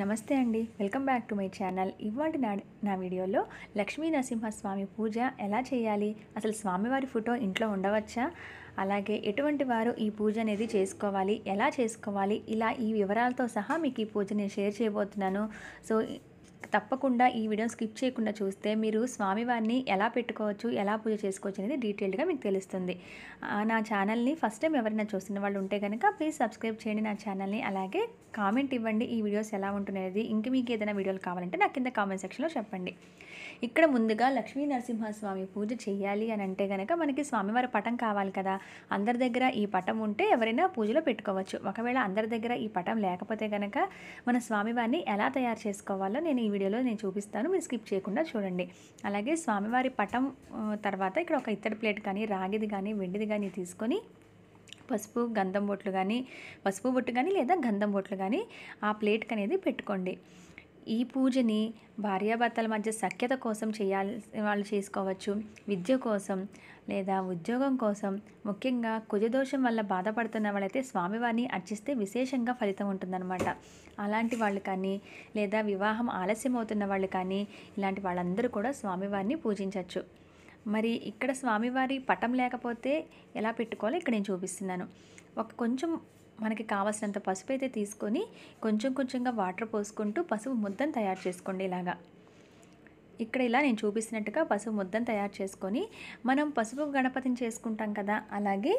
నమస్తే అండి welcome back to my channel ఇవాటి నా నా వీడియోలో లక్ష్మీ నరసింహస్వామి పూజ ఎలా చేయాలి అసలు స్వామివారి ఫోటో ఇంట్లో ఉండవచ్చా అలాగే ఎటువంటి వారు ఈ పూజ అనేది చేసుకోవాలి ఎలా చేసుకోవాలి ఇలా ఈ వివరాలతో సహా మీకు ఈ పూజ నేను షేర్ చేయబోతున్నాను సో తప్పకుండా ఈ వీడియోని స్కిప్ చేయకుండా చూస్తే మీరు స్వామివారిని ఎలా పెట్టుకోవచ్చు ఎలా పూజ చేసుకోవచ్చు అనేది డీటెయిల్డ్గా మీకు తెలుస్తుంది నా ఛానల్ని ఫస్ట్ టైం ఎవరైనా చూస్తున్న వాళ్ళు ఉంటే కనుక ప్లీజ్ సబ్స్క్రైబ్ చేయండి నా ఛానల్ని అలాగే కామెంట్ ఇవ్వండి ఈ వీడియోస్ ఎలా ఉంటున్నది ఇంక మీకు ఏదైనా వీడియోలు కావాలంటే నా కింద కామెంట్ సెక్షన్లో చెప్పండి ఇక్కడ ముందుగా లక్ష్మీ నరసింహస్వామి పూజ చేయాలి అని అంటే కనుక మనకి స్వామివారి పటం కావాలి కదా అందరి దగ్గర ఈ పటం ఉంటే ఎవరైనా పూజలో పెట్టుకోవచ్చు ఒకవేళ అందరి దగ్గర ఈ పటం లేకపోతే కనుక మన స్వామివారిని ఎలా తయారు చేసుకోవాలో నేను ఈ వీడియోలో నేను చూపిస్తాను మీరు స్కిప్ చేయకుండా చూడండి అలాగే స్వామివారి పటం తర్వాత ఇక్కడ ఒక ఇత్తడి ప్లేట్ కానీ రాగిది కానీ వెండిది కానీ తీసుకొని పసుపు గంధం బొట్లు కానీ పసుపు బొట్టు కానీ లేదా గంధం బొట్లు కానీ ఆ ప్లేట్కి అనేది పెట్టుకోండి ఈ పూజని భార్యాభర్తల మధ్య సఖ్యత కోసం చేయాల్సిన వాళ్ళు చేసుకోవచ్చు విద్య కోసం లేదా ఉద్యోగం కోసం ముఖ్యంగా కుజదోషం వల్ల బాధపడుతున్న వాళ్ళైతే స్వామివారిని అర్చిస్తే విశేషంగా ఫలితం ఉంటుందన్నమాట అలాంటి వాళ్ళు కానీ లేదా వివాహం ఆలస్యం అవుతున్న వాళ్ళు కానీ ఇలాంటి వాళ్ళందరూ కూడా స్వామివారిని పూజించవచ్చు మరి ఇక్కడ స్వామివారి పటం లేకపోతే ఎలా పెట్టుకోవాలో ఇక్కడ నేను చూపిస్తున్నాను ఒక కొంచెం మనకి కావాల్సినంత పసుపు అయితే తీసుకొని కొంచెం కొంచెంగా వాటర్ పోసుకుంటూ పసుపు ముద్దను తయారు చేసుకోండి ఇలాగా ఇక్కడ ఇలా నేను చూపిస్తున్నట్టుగా పసుపు ముద్దను తయారు చేసుకొని మనం పసుపు గణపతిని చేసుకుంటాం కదా అలాగే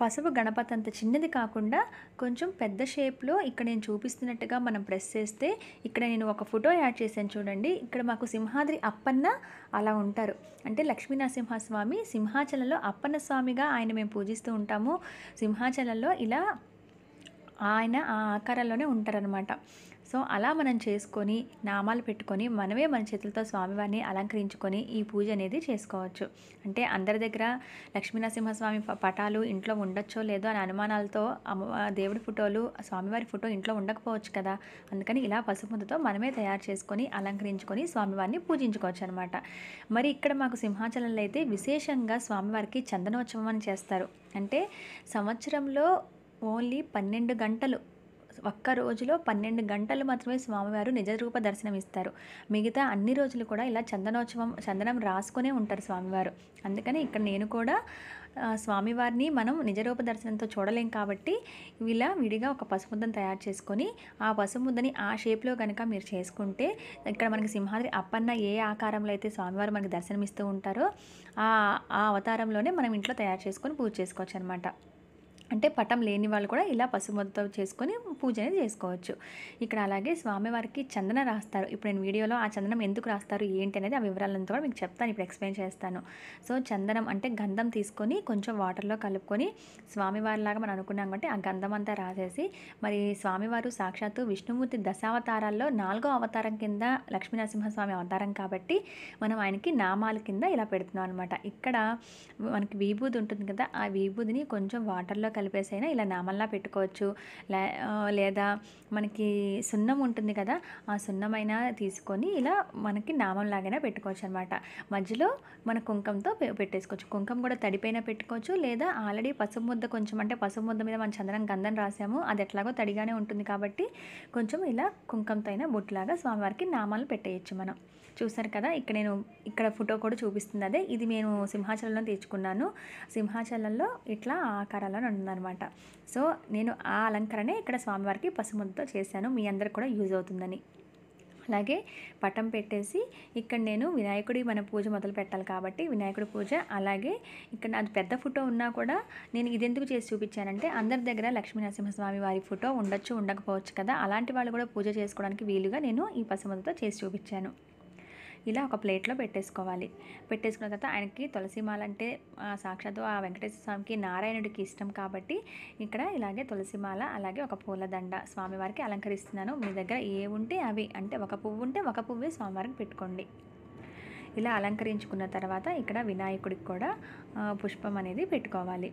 పసుపు గణపతి అంత చిన్నది కాకుండా కొంచెం పెద్ద షేప్లో ఇక్కడ నేను చూపిస్తున్నట్టుగా మనం ప్రెస్ చేస్తే ఇక్కడ నేను ఒక ఫోటో యాడ్ చేశాను చూడండి ఇక్కడ మాకు సింహాద్రి అప్పన్న అలా ఉంటారు అంటే లక్ష్మీనరసింహస్వామి సింహాచలంలో అప్పన్న స్వామిగా ఆయన మేము పూజిస్తూ ఉంటాము సింహాచలంలో ఇలా ఆయన ఆ ఆకారంలోనే ఉంటారనమాట సో అలా మనం చేసుకొని నామాలు పెట్టుకొని మనమే మన చేతులతో స్వామివారిని అలంకరించుకొని ఈ పూజ అనేది చేసుకోవచ్చు అంటే అందరి దగ్గర లక్ష్మీనరసింహస్వామి పటాలు ఇంట్లో ఉండొచ్చో లేదో అని అనుమానాలతో దేవుడి ఫోటోలు స్వామివారి ఫోటో ఇంట్లో ఉండకపోవచ్చు కదా అందుకని ఇలా పసుపుతో మనమే తయారు చేసుకొని అలంకరించుకొని స్వామివారిని పూజించుకోవచ్చు అనమాట మరి ఇక్కడ మాకు సింహాచలంలో అయితే విశేషంగా స్వామివారికి చందనోత్సవం అని చేస్తారు అంటే సంవత్సరంలో ఓన్లీ పన్నెండు గంటలు ఒక్క రోజులో పన్నెండు గంటలు మాత్రమే స్వామివారు నిజరూప దర్శనం ఇస్తారు మిగతా అన్ని రోజులు కూడా ఇలా చందనోత్సవం చందనం రాసుకునే ఉంటారు స్వామివారు అందుకని ఇక్కడ నేను కూడా స్వామివారిని మనం నిజరూప దర్శనంతో చూడలేం కాబట్టి ఇలా విడిగా ఒక పసుముద్దను తయారు చేసుకొని ఆ పసుముద్దని ఆ షేప్లో కనుక మీరు చేసుకుంటే ఇక్కడ మనకి సింహాద్రి అప్పన్న ఏ ఆకారంలో అయితే స్వామివారు మనకి దర్శనమిస్తూ ఉంటారో ఆ అవతారంలోనే మనం ఇంట్లో తయారు చేసుకొని పూజ చేసుకోవచ్చు అనమాట అంటే పటం లేని వాళ్ళు కూడా ఇలా పసుమతో చేసుకొని పూజ అనేది చేసుకోవచ్చు ఇక్కడ అలాగే స్వామివారికి చందన రాస్తారు ఇప్పుడు నేను వీడియోలో ఆ చందనం ఎందుకు రాస్తారు ఏంటి అనేది ఆ వివరాలంతా కూడా మీకు చెప్తాను ఇప్పుడు ఎక్స్ప్లెయిన్ చేస్తాను సో చందనం అంటే గంధం తీసుకొని కొంచెం వాటర్లో కలుపుకొని స్వామివారిలాగా మనం అనుకున్నాం కాబట్టి ఆ గంధం అంతా రాసేసి మరి స్వామివారు సాక్షాత్తు విష్ణుమూర్తి దశావతారాల్లో నాలుగో అవతారం కింద లక్ష్మీనరసింహస్వామి అవతారం కాబట్టి మనం ఆయనకి నామాల కింద ఇలా పెడుతున్నాం అనమాట ఇక్కడ మనకి విభూది ఉంటుంది కదా ఆ విభూదిని కొంచెం వాటర్లో కలిపేసైనా ఇలా నామల్లా పెట్టుకోవచ్చు లేదా మనకి సున్నం ఉంటుంది కదా ఆ సున్నమైనా తీసుకొని ఇలా మనకి నామంలాగైనా పెట్టుకోవచ్చు అనమాట మధ్యలో మన కుంకంతో పెట్టేసుకోవచ్చు కుంకం కూడా తడిపైన పెట్టుకోవచ్చు లేదా ఆల్రెడీ పసుపు ముద్ద కొంచెం అంటే పసుపు ముద్ద మీద మనం చందనం గంధం రాసాము అది ఎట్లాగో తడిగానే ఉంటుంది కాబట్టి కొంచెం ఇలా కుంకంతో అయినా బొట్లాగా స్వామివారికి నామాలు పెట్టేయచ్చు మనం చూసారు కదా ఇక్కడ నేను ఇక్కడ ఫోటో కూడా చూపిస్తుంది అదే ఇది నేను సింహాచలంలో తెచ్చుకున్నాను సింహాచలంలో ఇట్లా ఆకారాలను ఉంటుందన్నమాట సో నేను ఆ అలంకరణే ఇక్కడ స్వామివారికి పసుముద్రతో చేశాను మీ అందరికి కూడా యూజ్ అవుతుందని అలాగే పటం పెట్టేసి ఇక్కడ నేను వినాయకుడి మన పూజ మొదలు పెట్టాలి కాబట్టి వినాయకుడి పూజ అలాగే ఇక్కడ అది పెద్ద ఫోటో ఉన్నా కూడా నేను ఇదెందుకు చేసి చూపించానంటే అందరి దగ్గర లక్ష్మీ నరసింహస్వామి వారి ఫోటో ఉండొచ్చు ఉండకపోవచ్చు కదా అలాంటి వాళ్ళు కూడా పూజ చేసుకోవడానికి వీలుగా నేను ఈ పసుమతతో చేసి చూపించాను ఇలా ఒక ప్లేట్లో పెట్టేసుకోవాలి పెట్టేసుకున్న తర్వాత ఆయనకి తులసిమాల అంటే సాక్షాత్తు ఆ వెంకటేశ్వర స్వామికి నారాయణుడికి ఇష్టం కాబట్టి ఇక్కడ ఇలాగే తులసిమాల అలాగే ఒక పూలదండ స్వామివారికి అలంకరిస్తున్నాను మీ దగ్గర ఏ ఉంటే అవి అంటే ఒక పువ్వు ఉంటే ఒక పువ్వే స్వామివారికి పెట్టుకోండి ఇలా అలంకరించుకున్న తర్వాత ఇక్కడ వినాయకుడికి కూడా పుష్పం అనేది పెట్టుకోవాలి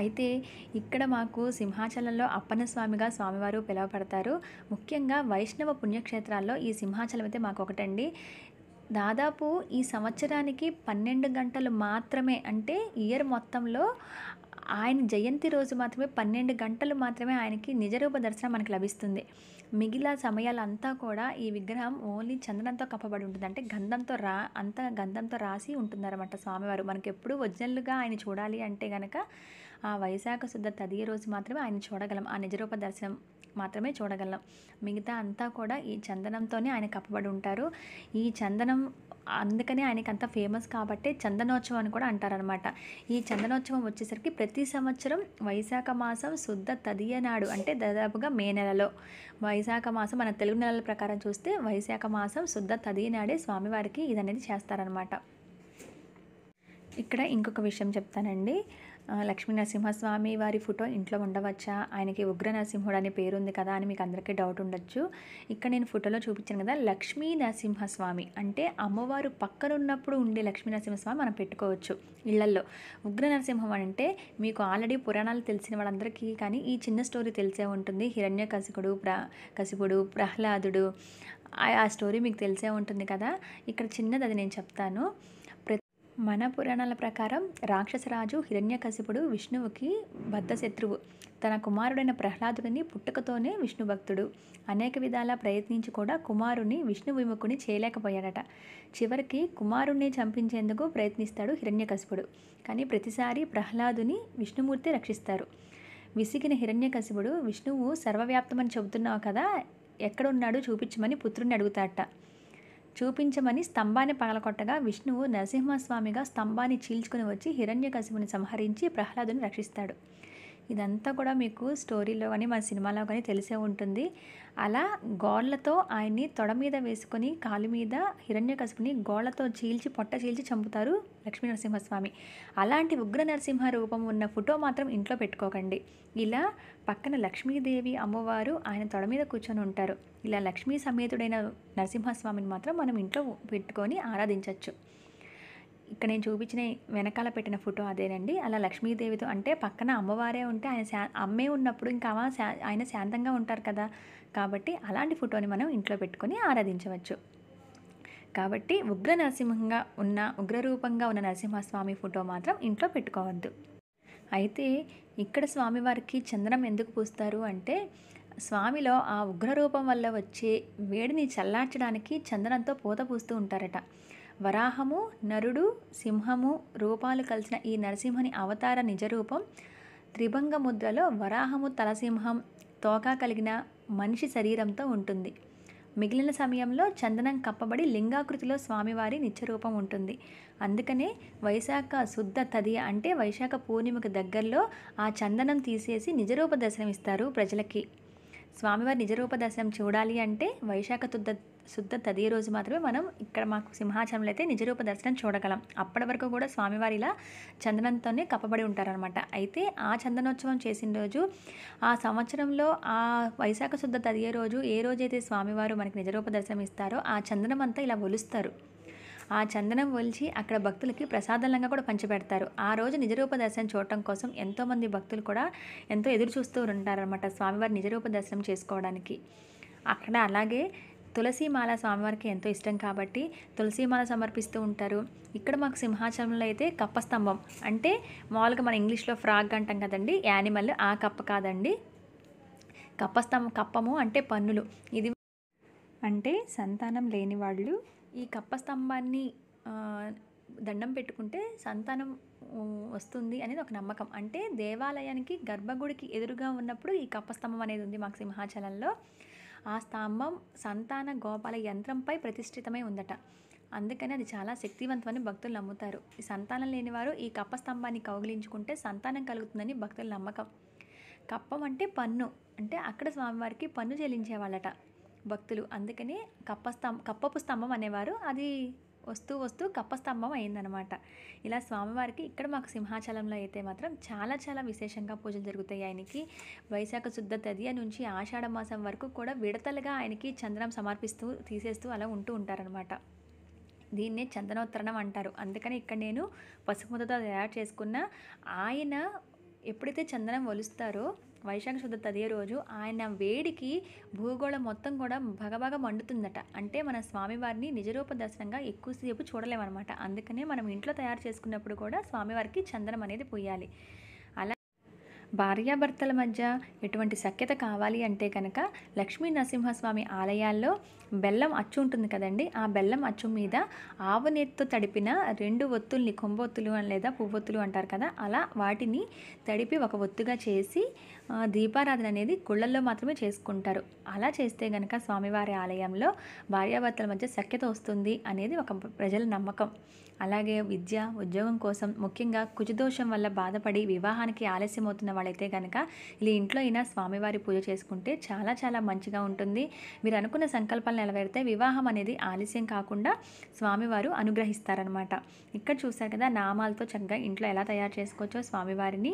అయితే ఇక్కడ మాకు సింహాచలంలో అప్పన్న స్వామిగా స్వామివారు పిలువబడతారు ముఖ్యంగా వైష్ణవ పుణ్యక్షేత్రాల్లో ఈ సింహాచలం అయితే మాకు ఒకటండి దాదాపు ఈ సంవత్సరానికి పన్నెండు గంటలు మాత్రమే అంటే ఇయర్ మొత్తంలో ఆయన జయంతి రోజు మాత్రమే పన్నెండు గంటలు మాత్రమే ఆయనకి నిజరూప దర్శనం మనకు లభిస్తుంది మిగిలిన సమయాలంతా కూడా ఈ విగ్రహం ఓన్లీ చందనంతో కప్పబడి ఉంటుంది అంటే గంధంతో రా అంత గంధంతో రాసి ఉంటుందన్నమాట స్వామివారు మనకి ఎప్పుడు ఒరిజినల్గా ఆయన చూడాలి అంటే కనుక ఆ వైశాఖ శుద్ధ తదియ రోజు మాత్రమే ఆయన చూడగలం ఆ నిజరూప దర్శనం మాత్రమే చూడగలం మిగతా అంతా కూడా ఈ చందనంతోనే ఆయన కప్పబడి ఉంటారు ఈ చందనం అందుకనే ఆయనకి అంత ఫేమస్ కాబట్టి చందనోత్సవం అని కూడా అంటారనమాట ఈ చందనోత్సవం వచ్చేసరికి ప్రతి సంవత్సరం వైశాఖ మాసం శుద్ధ తదియ నాడు అంటే దాదాపుగా మే నెలలో వైశాఖ మాసం మన తెలుగు నెలల ప్రకారం చూస్తే వైశాఖ మాసం శుద్ధ తదియ నాడే స్వామివారికి ఇది అనేది చేస్తారనమాట ఇక్కడ ఇంకొక విషయం చెప్తానండి లక్ష్మీ నరసింహస్వామి వారి ఫోటో ఇంట్లో ఉండవచ్చా ఆయనకి ఉగ్ర నరసింహుడు అనే పేరు ఉంది కదా అని మీకు అందరికీ డౌట్ ఉండొచ్చు ఇక్కడ నేను ఫోటోలో చూపించాను కదా లక్ష్మీ నరసింహస్వామి అంటే అమ్మవారు పక్కన ఉన్నప్పుడు ఉండే లక్ష్మీ నరసింహస్వామి మనం పెట్టుకోవచ్చు ఇళ్లల్లో ఉగ్ర నరసింహం అంటే మీకు ఆల్రెడీ పురాణాలు తెలిసిన వాళ్ళందరికీ కానీ ఈ చిన్న స్టోరీ తెలిసే ఉంటుంది హిరణ్య కసికుడు ప్ర కసిపుడు ప్రహ్లాదుడు ఆ స్టోరీ మీకు తెలిసే ఉంటుంది కదా ఇక్కడ చిన్నది అది నేను చెప్తాను మన పురాణాల ప్రకారం రాక్షసరాజు హిరణ్యకశిపుడు విష్ణువుకి బద్ధ శత్రువు తన కుమారుడైన ప్రహ్లాదుడిని పుట్టుకతోనే విష్ణు భక్తుడు అనేక విధాలా ప్రయత్నించి కూడా కుమారుని విష్ణు విముఖుని చేయలేకపోయాడట చివరికి కుమారుణ్ణి చంపించేందుకు ప్రయత్నిస్తాడు హిరణ్యకశిపుడు కానీ ప్రతిసారి ప్రహ్లాదుని విష్ణుమూర్తి రక్షిస్తారు విసిగిన హిరణ్యకశిపుడు విష్ణువు సర్వవ్యాప్తమని చెబుతున్నావు కదా ఎక్కడున్నాడు చూపించమని పుత్రుణ్ణి అడుగుతాట చూపించమని స్తంభాన్ని పగలకొట్టగా విష్ణువు నరసింహస్వామిగా స్తంభాన్ని చీల్చుకుని వచ్చి హిరణ్యకశిపుని సంహరించి ప్రహ్లాదుని రక్షిస్తాడు ఇదంతా కూడా మీకు స్టోరీలో కానీ మన సినిమాలో కానీ తెలిసే ఉంటుంది అలా గోళ్లతో ఆయన్ని తొడ మీద వేసుకొని కాలు మీద హిరణ్య హిరణ్యకశిపుని గోళ్లతో చీల్చి పొట్ట చీల్చి చంపుతారు లక్ష్మీ నరసింహస్వామి అలాంటి ఉగ్ర నరసింహ రూపం ఉన్న ఫోటో మాత్రం ఇంట్లో పెట్టుకోకండి ఇలా పక్కన లక్ష్మీదేవి అమ్మవారు ఆయన తొడ మీద కూర్చొని ఉంటారు ఇలా లక్ష్మీ సమేతుడైన నరసింహస్వామిని మాత్రం మనం ఇంట్లో పెట్టుకొని ఆరాధించవచ్చు ఇక్కడ నేను చూపించిన వెనకాల పెట్టిన ఫోటో అదేనండి అలా లక్ష్మీదేవితో అంటే పక్కన అమ్మవారే ఉంటే ఆయన శా అమ్మే ఉన్నప్పుడు ఇంకా ఆయన శాంతంగా ఉంటారు కదా కాబట్టి అలాంటి ఫోటోని మనం ఇంట్లో పెట్టుకొని ఆరాధించవచ్చు కాబట్టి ఉగ్ర నరసింహంగా ఉన్న ఉగ్రరూపంగా ఉన్న నరసింహస్వామి ఫోటో మాత్రం ఇంట్లో పెట్టుకోవద్దు అయితే ఇక్కడ స్వామివారికి చందనం ఎందుకు పూస్తారు అంటే స్వామిలో ఆ ఉగ్రరూపం వల్ల వచ్చే వేడిని చల్లార్చడానికి చందనంతో పూత పూస్తూ ఉంటారట వరాహము నరుడు సింహము రూపాలు కలిసిన ఈ నరసింహని అవతార నిజరూపం త్రిభంగ ముద్రలో వరాహము తలసింహం తోకా కలిగిన మనిషి శరీరంతో ఉంటుంది మిగిలిన సమయంలో చందనం కప్పబడి లింగాకృతిలో స్వామివారి నిత్యరూపం ఉంటుంది అందుకనే వైశాఖ శుద్ధ తది అంటే వైశాఖ పూర్ణిమకు దగ్గరలో ఆ చందనం తీసేసి నిజరూప ఇస్తారు ప్రజలకి స్వామివారి నిజరూప దర్శనం చూడాలి అంటే వైశాఖ శుద్ధ శుద్ధ తదియ రోజు మాత్రమే మనం ఇక్కడ మాకు సింహాచలంలో అయితే నిజరూప దర్శనం చూడగలం అప్పటి వరకు కూడా స్వామివారి ఇలా చందనంతోనే కప్పబడి ఉంటారనమాట అయితే ఆ చందనోత్సవం చేసిన రోజు ఆ సంవత్సరంలో ఆ వైశాఖ శుద్ధ తదియ రోజు ఏ రోజైతే స్వామివారు మనకి నిజరూప దర్శనం ఇస్తారో ఆ చందనం అంతా ఇలా ఒలుస్తారు ఆ చందనం ఒలిచి అక్కడ భక్తులకి ప్రసాదంగా కూడా పంచిపెడతారు ఆ రోజు నిజరూప దర్శనం చూడటం కోసం ఎంతోమంది భక్తులు కూడా ఎంతో ఎదురు చూస్తూ ఉంటారనమాట స్వామివారి నిజరూప దర్శనం చేసుకోవడానికి అక్కడ అలాగే తులసిమాల స్వామివారికి ఎంతో ఇష్టం కాబట్టి తులసిమాల సమర్పిస్తూ ఉంటారు ఇక్కడ మాకు సింహాచలంలో అయితే కప్పస్తంభం అంటే మామూలుగా మన ఇంగ్లీష్లో ఫ్రాగ్ అంటాం కదండి యానిమల్ ఆ కప్ప కాదండి కప్పస్తంభం కప్పము అంటే పన్నులు ఇది అంటే సంతానం లేని వాళ్ళు ఈ కప్పస్తంభాన్ని దండం పెట్టుకుంటే సంతానం వస్తుంది అనేది ఒక నమ్మకం అంటే దేవాలయానికి గర్భగుడికి ఎదురుగా ఉన్నప్పుడు ఈ కప్పస్తంభం అనేది ఉంది మాకు సింహాచలంలో ఆ స్తంభం సంతాన గోపాల యంత్రంపై ప్రతిష్ఠితమై ఉందట అందుకని అది చాలా శక్తివంతమని భక్తులు నమ్ముతారు ఈ సంతానం లేనివారు ఈ కప్ప స్తంభాన్ని కౌగిలించుకుంటే సంతానం కలుగుతుందని భక్తుల నమ్మకం కప్పం అంటే పన్ను అంటే అక్కడ స్వామివారికి పన్ను చెల్లించేవాళ్ళట భక్తులు అందుకని కప్ప స్తంభం కప్పపు స్తంభం అనేవారు అది వస్తూ వస్తూ కప్పస్తంభం అయిందనమాట ఇలా స్వామివారికి ఇక్కడ మాకు సింహాచలంలో అయితే మాత్రం చాలా చాలా విశేషంగా పూజలు జరుగుతాయి ఆయనకి వైశాఖ శుద్ధ తదియ నుంచి ఆషాఢ మాసం వరకు కూడా విడతలుగా ఆయనకి చంద్రం సమర్పిస్తూ తీసేస్తూ అలా ఉంటూ ఉంటారనమాట దీన్నే చందనోత్తరణం అంటారు అందుకని ఇక్కడ నేను పసుపు తయారు చేసుకున్న ఆయన ఎప్పుడైతే చందనం ఒలుస్తారో వైశాఖ శుద్ధ తదే రోజు ఆయన వేడికి భూగోళం మొత్తం కూడా భగభగ మండుతుందట అంటే మన స్వామివారిని నిజరూప దర్శనంగా ఎక్కువసేపు చూడలేమన్నమాట అందుకనే మనం ఇంట్లో తయారు చేసుకున్నప్పుడు కూడా స్వామివారికి చందనం అనేది పోయాలి అలా భార్యాభర్తల మధ్య ఎటువంటి సఖ్యత కావాలి అంటే కనుక లక్ష్మీ నరసింహస్వామి ఆలయాల్లో బెల్లం అచ్చు ఉంటుంది కదండి ఆ బెల్లం అచ్చు మీద ఆవు నేతితో తడిపిన రెండు ఒత్తుల్ని కొంబొత్తులు లేదా పువ్వొత్తులు అంటారు కదా అలా వాటిని తడిపి ఒక ఒత్తుగా చేసి దీపారాధన అనేది గుళ్ళల్లో మాత్రమే చేసుకుంటారు అలా చేస్తే గనక స్వామివారి ఆలయంలో భార్యాభర్తల మధ్య సఖ్యత వస్తుంది అనేది ఒక ప్రజల నమ్మకం అలాగే విద్య ఉద్యోగం కోసం ముఖ్యంగా కుజదోషం వల్ల బాధపడి వివాహానికి ఆలస్యం అవుతున్న వాళ్ళైతే కనుక ఇలా ఇంట్లో అయినా స్వామివారి పూజ చేసుకుంటే చాలా చాలా మంచిగా ఉంటుంది మీరు అనుకున్న సంకల్పాలు నెలవేరితే వివాహం అనేది ఆలస్యం కాకుండా స్వామివారు అనుగ్రహిస్తారనమాట ఇక్కడ చూసారు కదా నామాలతో చక్కగా ఇంట్లో ఎలా తయారు చేసుకోవచ్చో స్వామివారిని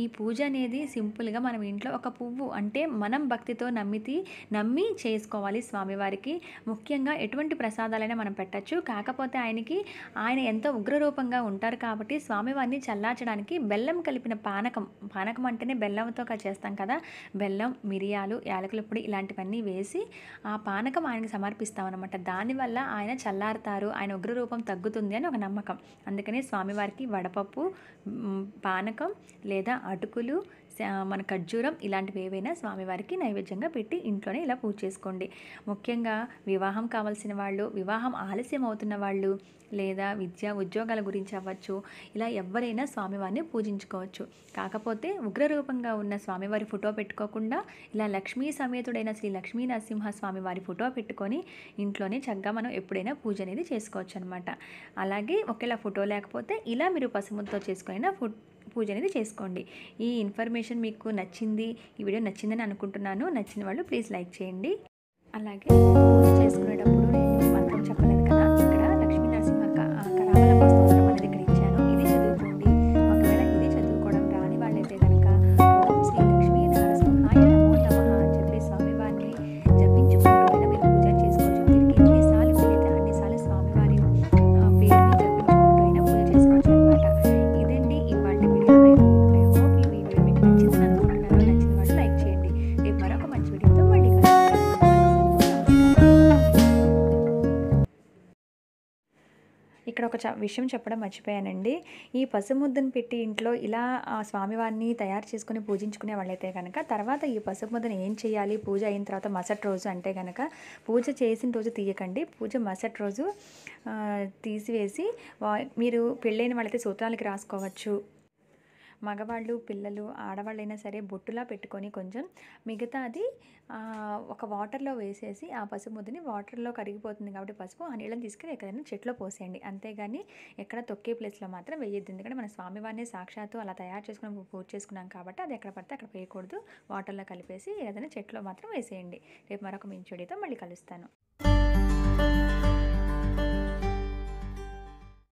ఈ పూజ అనేది సింపుల్గా మనం ఇంట్లో ఒక పువ్వు అంటే మనం భక్తితో నమ్మితి నమ్మి చేసుకోవాలి స్వామివారికి ముఖ్యంగా ఎటువంటి ప్రసాదాలైనా మనం పెట్టచ్చు కాకపోతే ఆయనకి ఆయన ఎంతో ఉగ్రరూపంగా ఉంటారు కాబట్టి స్వామివారిని చల్లార్చడానికి బెల్లం కలిపిన పానకం పానకం అంటేనే బెల్లంతో చేస్తాం కదా బెల్లం మిరియాలు యాలకుల పొడి ఇలాంటివన్నీ వేసి ఆ పానకం ఆయనకి సమర్పిస్తాం అనమాట దానివల్ల ఆయన చల్లారుతారు ఆయన ఉగ్రరూపం తగ్గుతుంది అని ఒక నమ్మకం అందుకనే స్వామివారికి వడపప్పు పానకం లేదా అటుకులు మన ఖర్జూరం ఇలాంటివి ఏవైనా స్వామివారికి నైవేద్యంగా పెట్టి ఇంట్లోనే ఇలా పూజ చేసుకోండి ముఖ్యంగా వివాహం కావాల్సిన వాళ్ళు వివాహం ఆలస్యం అవుతున్న వాళ్ళు లేదా విద్య ఉద్యోగాల గురించి అవ్వచ్చు ఇలా ఎవరైనా స్వామివారిని పూజించుకోవచ్చు కాకపోతే ఉగ్రరూపంగా ఉన్న స్వామివారి ఫోటో పెట్టుకోకుండా ఇలా లక్ష్మీ సమేతుడైన శ్రీ లక్ష్మీ నరసింహ స్వామివారి ఫోటో పెట్టుకొని ఇంట్లోనే చక్కగా మనం ఎప్పుడైనా పూజ అనేది చేసుకోవచ్చు అనమాట అలాగే ఒకవేళ ఫోటో లేకపోతే ఇలా మీరు పసుముతో చేసుకునే ఫుడ్ పూజ అనేది చేసుకోండి ఈ ఇన్ఫర్మేషన్ మీకు నచ్చింది ఈ వీడియో నచ్చిందని అనుకుంటున్నాను నచ్చిన వాళ్ళు ప్లీజ్ లైక్ చేయండి అలాగే పూజ చేసుకునేటప్పుడు ఇక్కడ ఒక విషయం చెప్పడం మర్చిపోయానండి ఈ పసుముద్దను పెట్టి ఇంట్లో ఇలా స్వామివారిని తయారు చేసుకుని పూజించుకునే వాళ్ళైతే కనుక తర్వాత ఈ పసుముద్దను ఏం చేయాలి పూజ అయిన తర్వాత మసటి రోజు అంటే కనుక పూజ చేసిన రోజు తీయకండి పూజ మసటి రోజు తీసివేసి మీరు పెళ్ళైన వాళ్ళైతే సూత్రాలకి రాసుకోవచ్చు మగవాళ్ళు పిల్లలు ఆడవాళ్ళైనా సరే బొట్టులా పెట్టుకొని కొంచెం మిగతా అది ఒక వాటర్లో వేసేసి ఆ పసుపు ముద్దని వాటర్లో కరిగిపోతుంది కాబట్టి పసుపు ఆ నీళ్ళని తీసుకుని ఎక్కడైనా చెట్లో పోసేయండి అంతేగాని ఎక్కడ తొక్కే ప్లేస్లో మాత్రం వేయద్దు ఎందుకంటే మన స్వామివారిని సాక్షాత్తు అలా తయారు చేసుకుని పూజ చేసుకున్నాం కాబట్టి అది ఎక్కడ పడితే అక్కడ వేయకూడదు వాటర్లో కలిపేసి ఏదైనా చెట్లో మాత్రం వేసేయండి రేపు మరొక మించుడితో మళ్ళీ కలుస్తాను